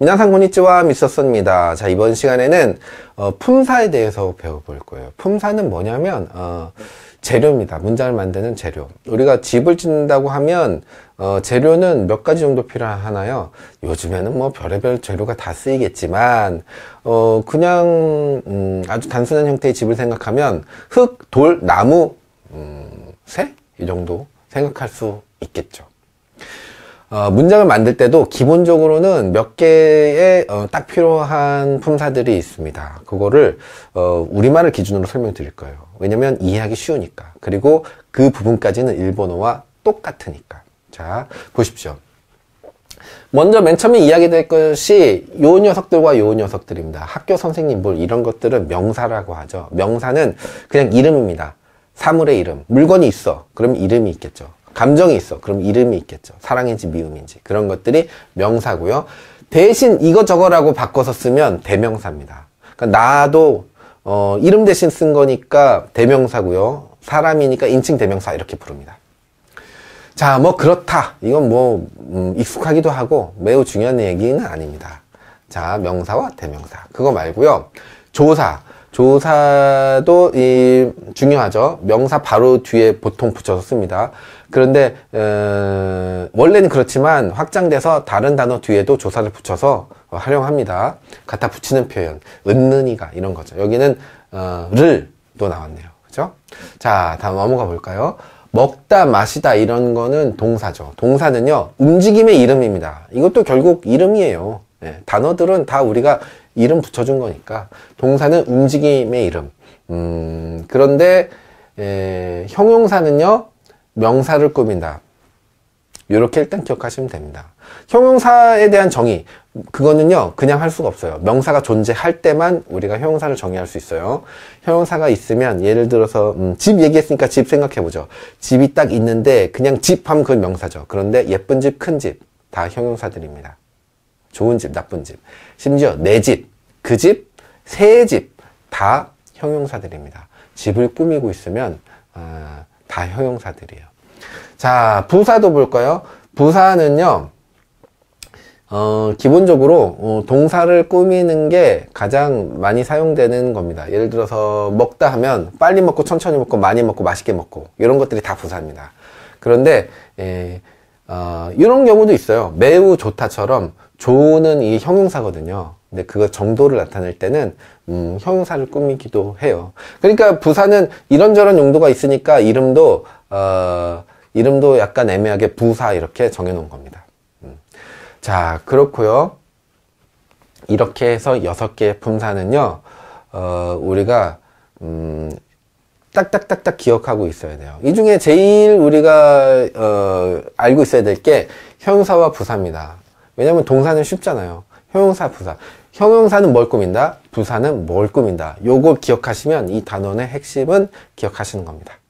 안녕하세요 고니치와 미쳤습니다 자 이번 시간에는 어, 품사에 대해서 배워볼 거예요 품사는 뭐냐면 어, 재료입니다 문장을 만드는 재료 우리가 집을 짓는다고 하면 어, 재료는 몇 가지 정도 필요하나요 요즘에는 뭐 별의별 재료가 다 쓰이겠지만 어, 그냥 음, 아주 단순한 형태의 집을 생각하면 흙, 돌, 나무, 음, 새? 이 정도 생각할 수 있겠죠. 어, 문장을 만들 때도 기본적으로는 몇 개의 어, 딱 필요한 품사들이 있습니다. 그거를 어, 우리말을 기준으로 설명드릴 거예요. 왜냐면 이해하기 쉬우니까. 그리고 그 부분까지는 일본어와 똑같으니까. 자, 보십시오. 먼저 맨 처음에 이야기될 것이 요 녀석들과 요 녀석들입니다. 학교 선생님 뭘 이런 것들은 명사라고 하죠. 명사는 그냥 이름입니다. 사물의 이름 물건이 있어 그럼 이름이 있겠죠 감정이 있어 그럼 이름이 있겠죠 사랑인지 미움인지 그런 것들이 명사고요 대신 이거저거라고 바꿔서 쓰면 대명사입니다 그러니까 나도 어, 이름 대신 쓴 거니까 대명사고요 사람이니까 인칭 대명사 이렇게 부릅니다 자뭐 그렇다 이건 뭐 음, 익숙하기도 하고 매우 중요한 얘기는 아닙니다 자 명사와 대명사 그거 말고요 조사 조사도 이 중요하죠. 명사 바로 뒤에 보통 붙여서 씁니다. 그런데 어, 원래는 그렇지만 확장돼서 다른 단어 뒤에도 조사를 붙여서 활용합니다. 갖다 붙이는 표현, 은느니가 이런 거죠. 여기는 어, 를도 나왔네요. 그죠? 자, 다음 넘어가 볼까요? 먹다, 마시다 이런 거는 동사죠. 동사는요, 움직임의 이름입니다. 이것도 결국 이름이에요. 예, 단어들은 다 우리가 이름 붙여준 거니까 동사는 움직임의 이름 음, 그런데 예, 형용사는요 명사를 꾸민다 이렇게 일단 기억하시면 됩니다 형용사에 대한 정의 그거는요 그냥 할 수가 없어요 명사가 존재할 때만 우리가 형용사를 정의할 수 있어요 형용사가 있으면 예를 들어서 음, 집 얘기했으니까 집 생각해보죠 집이 딱 있는데 그냥 집 하면 그건 명사죠 그런데 예쁜 집 큰 집 다 형용사들입니다 좋은 집, 나쁜 집, 심지어 내 집, 그 집, 새 집 다 형용사들입니다. 집을 꾸미고 있으면 아, 다 형용사들이에요. 자, 부사도 볼까요? 부사는요. 어, 기본적으로 어, 동사를 꾸미는 게 가장 많이 사용되는 겁니다. 예를 들어서 먹다 하면 빨리 먹고 천천히 먹고 많이 먹고 맛있게 먹고 이런 것들이 다 부사입니다. 그런데 예, 어, 이런 경우도 있어요. 매우 좋다처럼 조는 이 형용사거든요. 근데 그거 정도를 나타낼 때는 음, 형용사를 꾸미기도 해요. 그러니까 부사는 이런저런 용도가 있으니까 이름도 어, 이름도 약간 애매하게 부사 이렇게 정해놓은 겁니다. 음. 자 그렇고요. 이렇게 해서 여섯 개의 품사는요. 어, 우리가 음, 딱딱딱딱 기억하고 있어야 돼요. 이 중에 제일 우리가 어, 알고 있어야 될 게 형사와 부사입니다. 왜냐면 동사는 쉽잖아요. 형용사, 부사. 형용사는 뭘 꾸민다? 부사는 뭘 꾸민다? 요거 기억하시면 이 단원의 핵심은 기억하시는 겁니다.